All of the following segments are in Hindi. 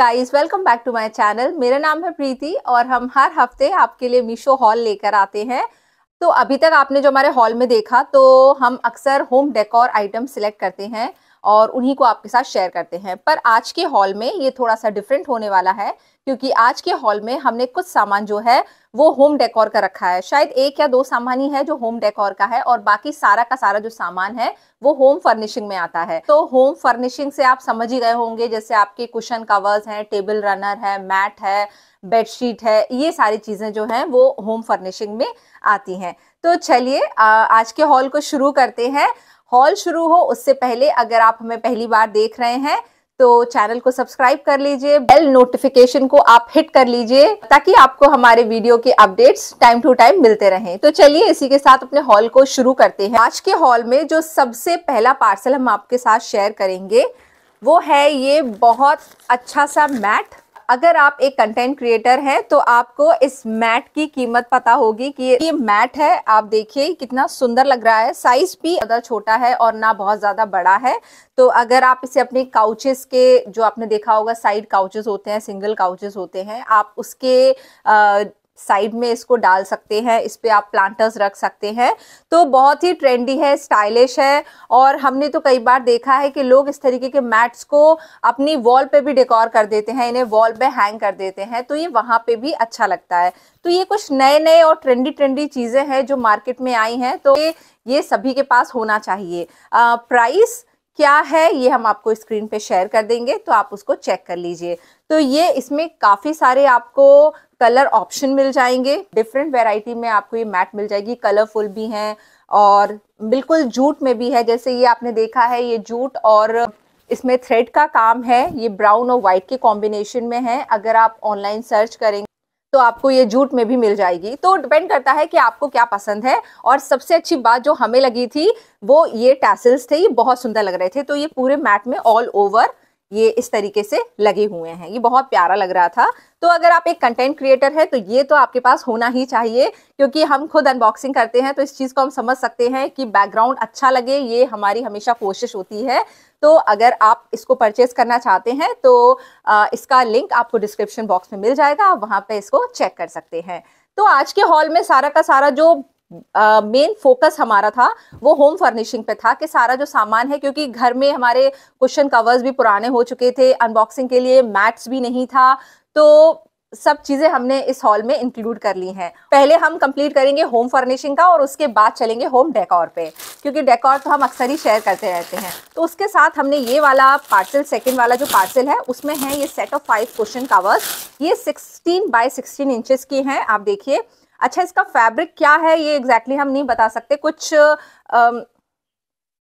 Guys welcome back to my channel मेरा नाम है प्रीति और हम हर हफ्ते आपके लिए मीशो हॉल लेकर आते हैं तो अभी तक आपने जो हमारे हॉल में देखा तो हम अक्सर होम डेकोर आइटम सिलेक्ट करते हैं और उन्हीं को आपके साथ शेयर करते हैं पर आज के हॉल में ये थोड़ा सा डिफरेंट होने वाला है क्योंकि आज के हॉल में हमने कुछ सामान जो है वो होम डेकोर का रखा है शायद एक या दो सामान ही है जो होम डेकोर का है और बाकी सारा का सारा जो सामान है वो होम फर्निशिंग में आता है तो होम फर्निशिंग से आप समझ ही गए होंगे जैसे आपके कुशन कवर्स हैं टेबल रनर है मैट है बेडशीट है ये सारी चीज़ें जो हैं वो होम फर्निशिंग में आती हैं तो चलिए आज के हॉल को शुरू करते हैं हॉल शुरू हो उससे पहले अगर आप हमें पहली बार देख रहे हैं तो चैनल को सब्सक्राइब कर लीजिए बेल नोटिफिकेशन को आप हिट कर लीजिए ताकि आपको हमारे वीडियो के अपडेट्स टाइम टू टाइम मिलते रहें तो चलिए इसी के साथ अपने हॉल को शुरू करते हैं आज के हॉल में जो सबसे पहला पार्सल हम आपके साथ शेयर करेंगे वो है ये बहुत अच्छा सा मैट अगर आप एक कंटेंट क्रिएटर हैं तो आपको इस मैट की कीमत पता होगी कि ये मैट है आप देखिए कितना सुंदर लग रहा है साइज भी ज़्यादा छोटा है और ना बहुत ज़्यादा बड़ा है तो अगर आप इसे अपने काउचेस के जो आपने देखा होगा साइड काउचेस होते हैं सिंगल काउचेस होते हैं आप उसके आ, साइड में इसको डाल सकते हैं इस पर आप प्लांटर्स रख सकते हैं तो बहुत ही ट्रेंडी है स्टाइलिश है और हमने तो कई बार देखा है कि लोग इस तरीके के मैट्स को अपनी वॉल पे भी डेकोर कर देते हैं इन्हें वॉल पे हैंग कर देते हैं तो ये वहाँ पे भी अच्छा लगता है तो ये कुछ नए नए और ट्रेंडी ट्रेंडी चीज़ें हैं जो मार्केट में आई हैं तो ये सभी के पास होना चाहिए प्राइस क्या है ये हम आपको स्क्रीन पे शेयर कर देंगे तो आप उसको चेक कर लीजिए तो ये इसमें काफ़ी सारे आपको कलर ऑप्शन मिल जाएंगे डिफरेंट वेराइटी में आपको ये मैट मिल जाएगी कलरफुल भी हैं और बिल्कुल जूट में भी है जैसे ये आपने देखा है ये जूट और इसमें थ्रेड का काम है ये ब्राउन और वाइट के कॉम्बिनेशन में है अगर आप ऑनलाइन सर्च करेंगे तो आपको ये जूट में भी मिल जाएगी तो डिपेंड करता है कि आपको क्या पसंद है और सबसे अच्छी बात जो हमें लगी थी वो ये टैसल्स थे ये बहुत सुंदर लग रहे थे तो ये पूरे मैट में ऑल ओवर ये इस तरीके से लगे हुए हैं ये बहुत प्यारा लग रहा था तो अगर आप एक कंटेंट क्रिएटर है तो ये तो आपके पास होना ही चाहिए क्योंकि हम खुद अनबॉक्सिंग करते हैं तो इस चीज़ को हम समझ सकते हैं कि बैकग्राउंड अच्छा लगे ये हमारी हमेशा कोशिश होती है तो अगर आप इसको परचेज करना चाहते हैं तो इसका लिंक आपको डिस्क्रिप्शन बॉक्स में मिल जाएगा आप वहाँ पर इसको चेक कर सकते हैं तो आज के हॉल में सारा का सारा जो मेन uh, फोकस हमारा था वो होम फर्निशिंग पे था कि सारा जो सामान है क्योंकि घर में हमारे क्वेश्चन कवर्स भी पुराने हो चुके थे अनबॉक्सिंग के लिए मैट्स भी नहीं था तो सब चीजें हमने इस हॉल में इंक्लूड कर ली हैं पहले हम कंप्लीट करेंगे होम फर्निशिंग का और उसके बाद चलेंगे होम डेकोर पे क्योंकि डेकोर तो हम अक्सर ही शेयर करते रहते हैं तो उसके साथ हमने ये वाला पार्सल सेकेंड वाला जो पार्सल है उसमें है ये set of five cushion covers ये सिक्सटीन बाय सिक्सटीन इंचेस की हैं आप देखिए अच्छा इसका फैब्रिक क्या है ये एग्जैक्टली exactly हम नहीं बता सकते कुछ अम,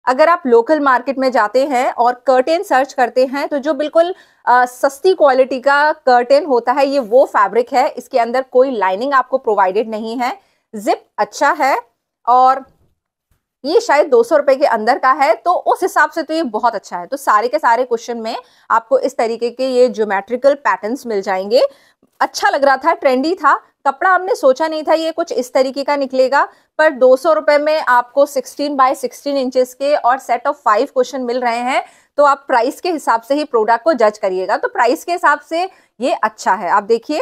अगर आप लोकल मार्केट में जाते हैं और कर्टेन सर्च करते हैं तो जो बिल्कुल आ, सस्ती क्वालिटी का कर्टेन होता है ये वो फैब्रिक है इसके अंदर कोई लाइनिंग आपको प्रोवाइडेड नहीं है जिप अच्छा है और ये शायद दो सौ रुपए के अंदर का है तो उस हिसाब से तो ये बहुत अच्छा है तो सारे के सारे क्वेश्चन में आपको इस तरीके के ये ज्योमेट्रिकल पैटर्न्स मिल जाएंगे अच्छा लग रहा था ट्रेंडी था कपड़ा हमने सोचा नहीं था ये कुछ इस तरीके का निकलेगा पर दो सौ रुपए में आपको सिक्सटीन बाय सिक्सटीन इंचेस के और सेट ऑफ फाइव क्वेश्चन मिल रहे हैं तो आप प्राइस के हिसाब से ही प्रोडक्ट को जज करिएगा तो प्राइस के हिसाब से ये अच्छा है आप देखिए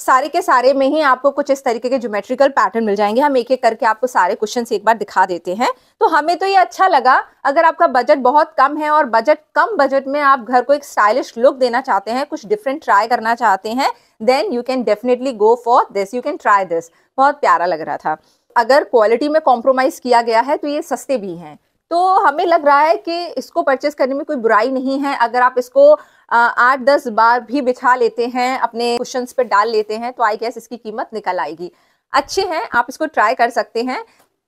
सारे के सारे में ही आपको कुछ इस तरीके के ज्योमेट्रिकल पैटर्न मिल जाएंगे हम एक एक करके आपको सारे क्वेश्चन एक बार दिखा देते हैं तो हमें तो ये अच्छा लगा अगर आपका बजट बहुत कम है और बजट कम बजट में आप घर को एक स्टाइलिश लुक देना चाहते हैं कुछ डिफरेंट ट्राई करना चाहते हैं then you can definitely go for this you can try this बहुत प्यारा लग रहा था अगर क्वालिटी में कॉम्प्रोमाइज किया गया है तो ये सस्ते भी हैं तो हमें लग रहा है कि इसको परचेस करने में कोई बुराई नहीं है अगर आप इसको आठ दस बार भी बिछा लेते हैं अपने क्वेश्चन पे डाल लेते हैं तो आई गैस इसकी कीमत निकल आएगी अच्छे हैं आप इसको ट्राई कर सकते हैं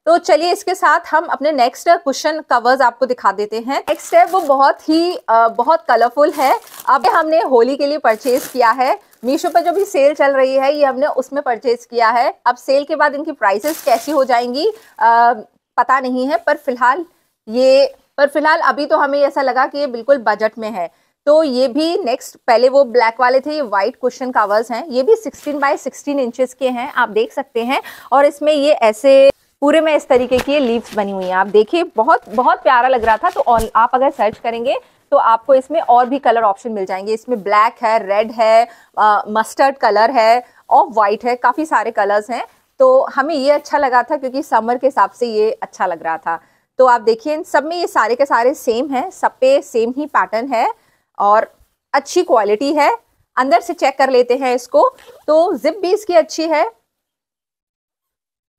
तो चलिए इसके साथ हम अपने नेक्स्ट क्वेश्चन कवर्स आपको दिखा देते हैं नेक्स्ट है वो बहुत ही आ, बहुत कलरफुल है अब हमने होली के लिए परचेज किया है मीशो पर जो भी सेल चल रही है ये हमने उसमें परचेज किया है अब सेल के बाद इनकी प्राइसेस कैसी हो जाएंगी आ, पता नहीं है पर फिलहाल ये पर फिलहाल अभी तो हमें ऐसा लगा कि ये बिल्कुल बजट में है तो ये भी नेक्स्ट पहले वो ब्लैक वाले थे ये वाइट क्वेश्चन कावर्स हैं ये भी 16 बाय 16 इंचेस के हैं आप देख सकते हैं और इसमें ये ऐसे पूरे में इस तरीके की लीव्स बनी हुई हैं आप देखिए बहुत बहुत प्यारा लग रहा था तो आप अगर सर्च करेंगे तो आपको इसमें और भी कलर ऑप्शन मिल जाएंगे इसमें ब्लैक है रेड है मस्टर्ड कलर है और वाइट है काफ़ी सारे कलर्स हैं तो हमें ये अच्छा लगा था क्योंकि समर के हिसाब से ये अच्छा लग रहा था तो आप देखिए इन सब में ये सारे के सारे सेम हैं सब पे सेम ही पैटर्न है और अच्छी क्वालिटी है अंदर से चेक कर लेते हैं इसको तो जिप भी इसकी अच्छी है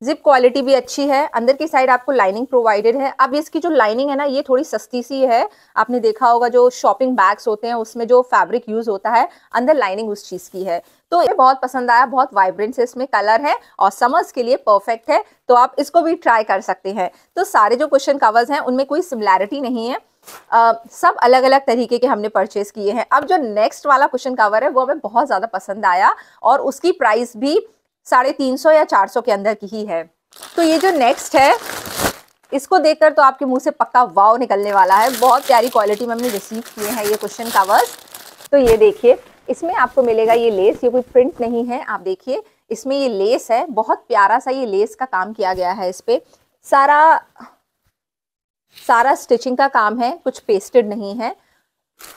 जिप क्वालिटी भी अच्छी है अंदर की साइड आपको लाइनिंग प्रोवाइडेड है अब इसकी जो लाइनिंग है ना ये थोड़ी सस्ती सी है आपने देखा होगा जो शॉपिंग बैग्स होते हैं उसमें जो फैब्रिक यूज होता है अंदर लाइनिंग उस चीज की है तो ये बहुत पसंद आया बहुत वाइब्रेंट से इसमें कलर है और समर्स के लिए परफेक्ट है तो आप इसको भी ट्राई कर सकते हैं तो सारे जो क्वेश्चन कवर्स हैं उनमें कोई सिमिलैरिटी नहीं है आ, सब अलग अलग तरीके के हमने परचेज किए हैं अब जो नेक्स्ट वाला क्वेश्चन कवर है वो हमें बहुत ज़्यादा पसंद आया और उसकी प्राइस भी साढ़े तीन सौ या चार सौ के अंदर की ही है तो ये जो नेक्स्ट है इसको देखकर तो आपके मुंह से पक्का वाव निकलने वाला है बहुत प्यारी क्वालिटी में हमने रिसीव किए हैं ये क्वेश्चन कवर्स तो ये देखिए इसमें आपको मिलेगा ये लेस ये कोई प्रिंट नहीं है आप देखिए इसमें ये लेस है बहुत प्यारा सा ये लेस का काम किया गया है इस पर सारा सारा स्टिचिंग का काम है कुछ पेस्टेड नहीं है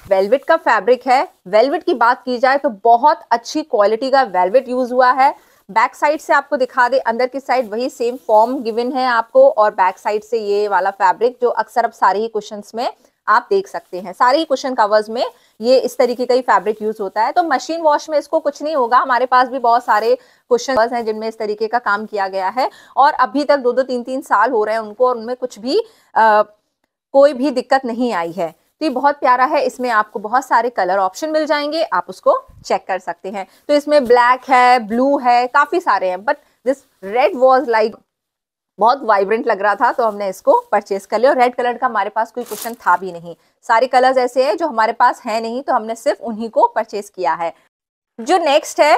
वेलवेट का फैब्रिक है वेलवेट की बात की जाए तो बहुत अच्छी क्वालिटी का वेलवेट यूज हुआ है बैक साइड से आपको दिखा दे अंदर की साइड वही सेम फॉर्म गिवन है आपको और बैक साइड से ये वाला फैब्रिक जो अक्सर अब सारे ही क्वेश्चन में आप देख सकते हैं सारे ही क्वेश्चन कवर्स में ये इस तरीके का ही फैब्रिक यूज होता है तो मशीन वॉश में इसको कुछ नहीं होगा हमारे पास भी बहुत सारे क्वेश्चन हैं जिनमें इस तरीके का काम किया गया है और अभी तक दो दो तीन तीन साल हो रहे हैं उनको और उनमें कुछ भी आ, कोई भी दिक्कत नहीं आई है तो ये बहुत प्यारा है इसमें आपको बहुत सारे कलर ऑप्शन मिल जाएंगे आप उसको चेक कर सकते हैं तो इसमें ब्लैक है ब्लू है काफ़ी सारे हैं but this red was like बहुत वाइब्रेंट लग रहा था तो हमने इसको परचेस कर लिया और रेड कलर का हमारे पास कोई क्वेश्चन था भी नहीं सारे कलर्स ऐसे हैं जो हमारे पास है नहीं तो हमने सिर्फ उन्हीं को परचेस किया है जो नेक्स्ट है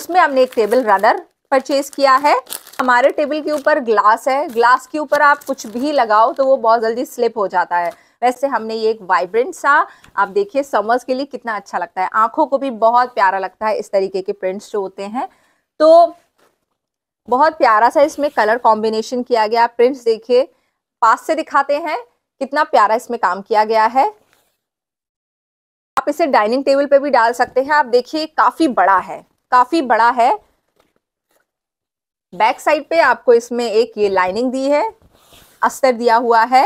उसमें हमने एक टेबल रनर परचेज किया है हमारे टेबल के ऊपर ग्लास है ग्लास के ऊपर आप कुछ भी लगाओ तो वो बहुत जल्दी स्लिप हो जाता है वैसे हमने ये एक वाइब्रेंट सा आप देखिए समर्स के लिए कितना अच्छा लगता है आंखों को भी बहुत प्यारा लगता है इस तरीके के प्रिंट्स जो होते हैं तो बहुत प्यारा सा इसमें कलर कॉम्बिनेशन किया गया प्रिंट्स देखिए पास से दिखाते हैं कितना प्यारा इसमें काम किया गया है आप इसे डाइनिंग टेबल पर भी डाल सकते हैं आप देखिए काफी बड़ा है काफी बड़ा है बैक साइड पे आपको इसमें एक ये लाइनिंग दी है अस्तर दिया हुआ है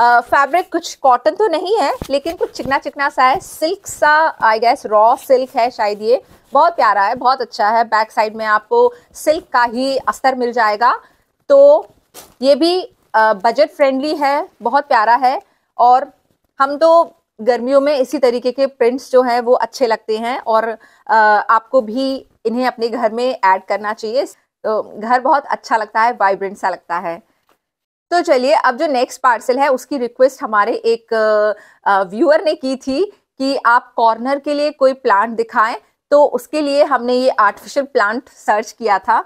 फैब्रिक कुछ कॉटन तो नहीं है लेकिन कुछ चिकना चिकना सा है सिल्क सा आई गैस रॉ सिल्क है शायद ये बहुत प्यारा है बहुत अच्छा है बैक साइड में आपको सिल्क का ही अस्तर मिल जाएगा तो ये भी बजट फ्रेंडली है बहुत प्यारा है और हम तो गर्मियों में इसी तरीके के प्रिंट्स जो हैं वो अच्छे लगते हैं और आपको भी इन्हें अपने घर में ऐड करना चाहिए तो घर बहुत अच्छा लगता है वाइब्रेंट सा लगता है तो चलिए अब जो नेक्स्ट पार्सल है उसकी रिक्वेस्ट हमारे एक व्यूअर ने की थी कि आप कॉर्नर के लिए कोई प्लांट दिखाएं तो उसके लिए हमने ये आर्टिफिशियल प्लांट सर्च किया था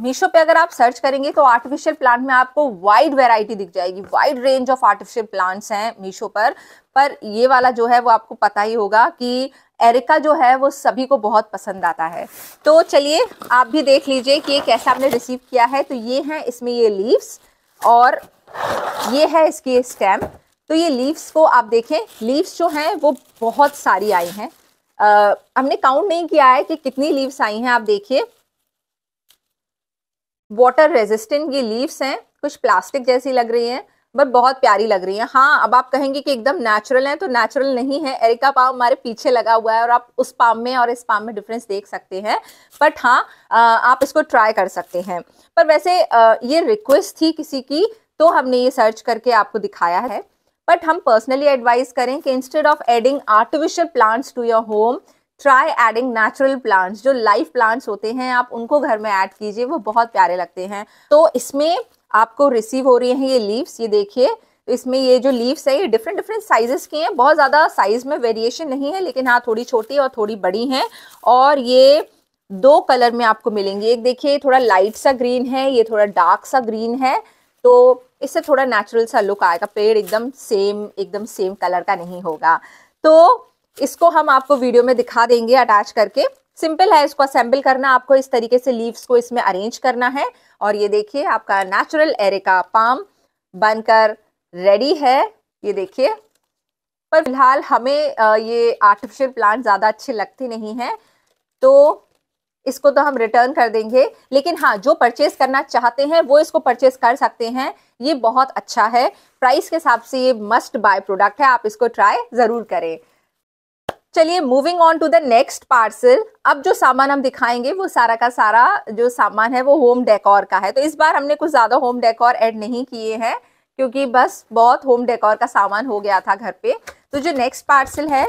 मीशो पे अगर आप सर्च करेंगे तो आर्टिफिशियल प्लांट में आपको वाइड वैरायटी दिख जाएगी wide range of artificial plants हैं मीशो पर पर ये वाला जो है वो आपको पता ही होगा कि एरिका जो है वो सभी को बहुत पसंद आता है तो चलिए आप भी देख लीजिए कि ये कैसा आपने रिसीव किया है तो ये हैं इसमें ये लीव्स और ये है इसकी स्टेम तो ये लीव्स को आप देखें लीव्स जो हैं वो बहुत सारी आई हैं हमने काउंट नहीं किया है कि कितनी लीव्स आई हैं आप देखिए वाटर रेजिस्टेंट ये लीव्स हैं कुछ प्लास्टिक जैसी लग रही हैं बट बहुत प्यारी लग रही है हाँ अब आप कहेंगे कि एकदम नेचुरल है तो नेचुरल नहीं है एरिका पाम हमारे पीछे लगा हुआ है और आप उस पाम में और इस पाम में डिफरेंस देख सकते हैं बट हाँ आप इसको ट्राई कर सकते हैं पर वैसे ये रिक्वेस्ट थी किसी की तो हमने ये सर्च करके आपको दिखाया है बट हम पर्सनली एडवाइस करें कि instead of adding artificial plants to your home try adding natural plants जो लाइव प्लांट्स होते हैं आप उनको घर में ऐड कीजिए वो बहुत प्यारे लगते हैं तो इसमें आपको रिसीव हो रही हैं ये लीव्स ये देखिए तो इसमें ये जो लीव्स है ये डिफरेंट डिफरेंट साइजेस की हैं बहुत ज़्यादा साइज में वेरिएशन नहीं है लेकिन हाँ थोड़ी छोटी और थोड़ी बड़ी हैं और ये दो कलर में आपको मिलेंगी एक देखिए थोड़ा लाइट सा ग्रीन है ये थोड़ा डार्क सा ग्रीन है तो इससे थोड़ा नेचुरल सा लुक आएगा पेड़ एकदम सेम एकदम सेम कलर का नहीं होगा तो इसको हम आपको वीडियो में दिखा देंगे अटैच करके सिंपल है इसको असेंबल करना आपको इस तरीके से लीव्स को इसमें अरेंज करना है और ये देखिए आपका नेचुरल एरिका पाम बनकर रेडी है ये देखिए पर फिलहाल हमें ये आर्टिफिशियल प्लांट ज़्यादा अच्छे लगते नहीं हैं तो इसको तो हम रिटर्न कर देंगे लेकिन हाँ जो परचेज करना चाहते हैं वो इसको परचेज कर सकते हैं ये बहुत अच्छा है प्राइस के हिसाब से ये मस्ट बाय प्रोडक्ट है आप इसको ट्राई ज़रूर करें चलिए moving on to the next parcel अब जो सामान हम दिखाएंगे वो सारा का सारा जो सामान है वो होम डेकोर का है तो इस बार हमने कुछ ज़्यादा होम डेकोर ऐड नहीं किए हैं क्योंकि बस बहुत होम डेकोर का सामान हो गया था घर पे तो जो नेक्स्ट पार्सल है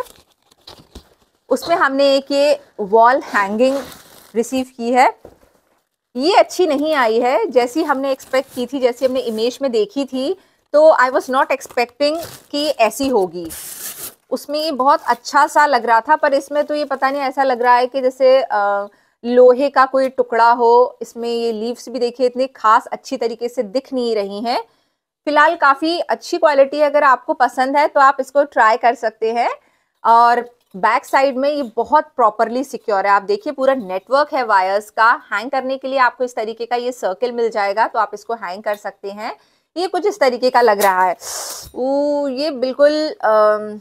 उसमें हमने एक ये वॉल हैंगिंग रिसीव की है ये अच्छी नहीं आई है जैसी हमने एक्सपेक्ट की थी जैसी हमने इमेज में देखी थी तो आई वॉज नॉट एक्सपेक्टिंग कि ऐसी होगी उसमें ये बहुत अच्छा सा लग रहा था पर इसमें तो ये पता नहीं ऐसा लग रहा है कि जैसे लोहे का कोई टुकड़ा हो इसमें ये लीव्स भी देखिए इतने खास अच्छी तरीके से दिख नहीं रही हैं फिलहाल काफ़ी अच्छी क्वालिटी है अगर आपको पसंद है तो आप इसको ट्राई कर सकते हैं और बैक साइड में ये बहुत प्रॉपरली सिक्योर है आप देखिए पूरा नेटवर्क है वायर्स का हैंग करने के लिए आपको इस तरीके का ये सर्किल मिल जाएगा तो आप इसको हैंग कर सकते हैं ये कुछ इस तरीके का लग रहा है वो ये बिल्कुल आ,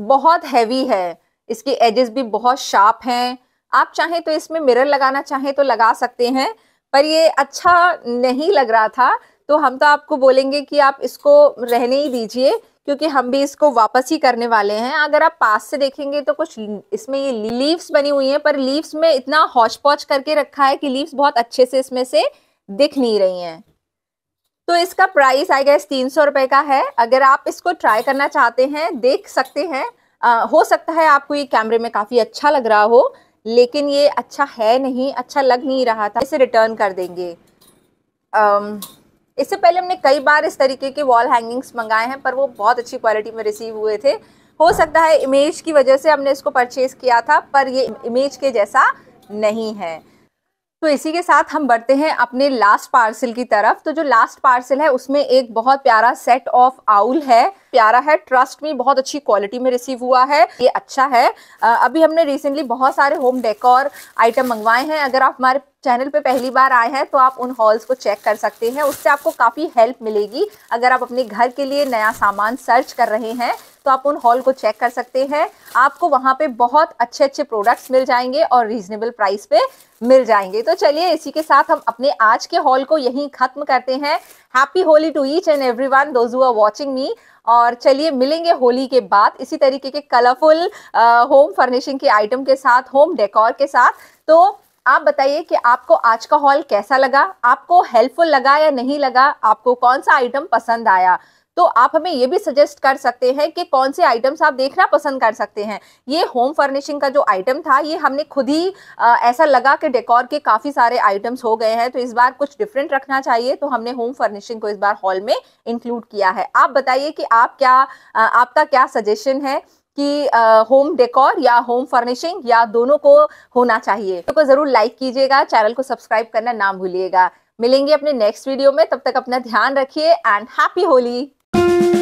बहुत हैवी है इसके एजेस भी बहुत शार्प हैं आप चाहें तो इसमें मिरर लगाना चाहें तो लगा सकते हैं पर ये अच्छा नहीं लग रहा था तो हम तो आपको बोलेंगे कि आप इसको रहने ही दीजिए क्योंकि हम भी इसको वापस ही करने वाले हैं अगर आप पास से देखेंगे तो कुछ इसमें ये लीव्स बनी हुई हैं पर लीव्स में इतना हौच पौच करके रखा है कि लीव्स बहुत अच्छे से इसमें से दिख नहीं रही हैं तो इसका प्राइस आई गैस तीन सौ रुपये का है अगर आप इसको ट्राई करना चाहते हैं देख सकते हैं आ, हो सकता है आपको ये कैमरे में काफ़ी अच्छा लग रहा हो लेकिन ये अच्छा है नहीं अच्छा लग नहीं रहा था इसे रिटर्न कर देंगे आम, इससे पहले हमने कई बार इस तरीके के वॉल हैंगिंग्स मंगाए हैं पर वो बहुत अच्छी क्वालिटी में रिसीव हुए थे हो सकता है इमेज की वजह से हमने इसको परचेज़ किया था पर ये इमेज के जैसा नहीं है तो इसी के साथ हम बढ़ते हैं अपने लास्ट पार्सल की तरफ तो जो लास्ट पार्सल है उसमें एक बहुत प्यारा सेट ऑफ आउल है प्यारा है ट्रस्ट में बहुत अच्छी क्वालिटी में रिसीव हुआ है ये अच्छा है अभी हमने रिसेंटली बहुत सारे होम डेकोर आइटम मंगवाए हैं अगर आप हमारे चैनल पे पहली बार आए हैं तो आप उन हॉल्स को चेक कर सकते हैं उससे आपको काफ़ी हेल्प मिलेगी अगर आप अपने घर के लिए नया सामान सर्च कर रहे हैं तो आप उन हॉल को चेक कर सकते हैं आपको वहाँ पे बहुत अच्छे अच्छे प्रोडक्ट्स मिल जाएंगे और रीजनेबल प्राइस पे मिल जाएंगे तो चलिए इसी के साथ हम अपने आज के हॉल को यहीं खत्म करते हैं happy Holi to each and every one those watching me और चलिए मिलेंगे होली के बाद इसी तरीके के कलरफुल होम फर्निशिंग के आइटम के साथ होम डेकोर के साथ तो आप बताइए कि आपको आज का हॉल कैसा लगा आपको हेल्पफुल लगा या नहीं लगा आपको कौन सा आइटम पसंद आया तो आप हमें ये भी सजेस्ट कर सकते हैं कि कौन से आइटम्स आप देखना पसंद कर सकते हैं ये होम फर्निशिंग का जो आइटम था ये हमने खुद ही आ, ऐसा लगा कि डेकोर के काफ़ी सारे आइटम्स हो गए हैं तो इस बार कुछ डिफरेंट रखना चाहिए तो हमने होम फर्निशिंग को इस बार हॉल में इंक्लूड किया है आप बताइए कि आप क्या आ, आपका क्या सजेशन है कि होम डेकोर या होम फर्निशिंग या दोनों को होना चाहिए तो को जरूर लाइक कीजिएगा चैनल को सब्सक्राइब करना ना भूलिएगा मिलेंगे अपने नेक्स्ट वीडियो में तब तक अपना ध्यान रखिए and happy Holi Thank you.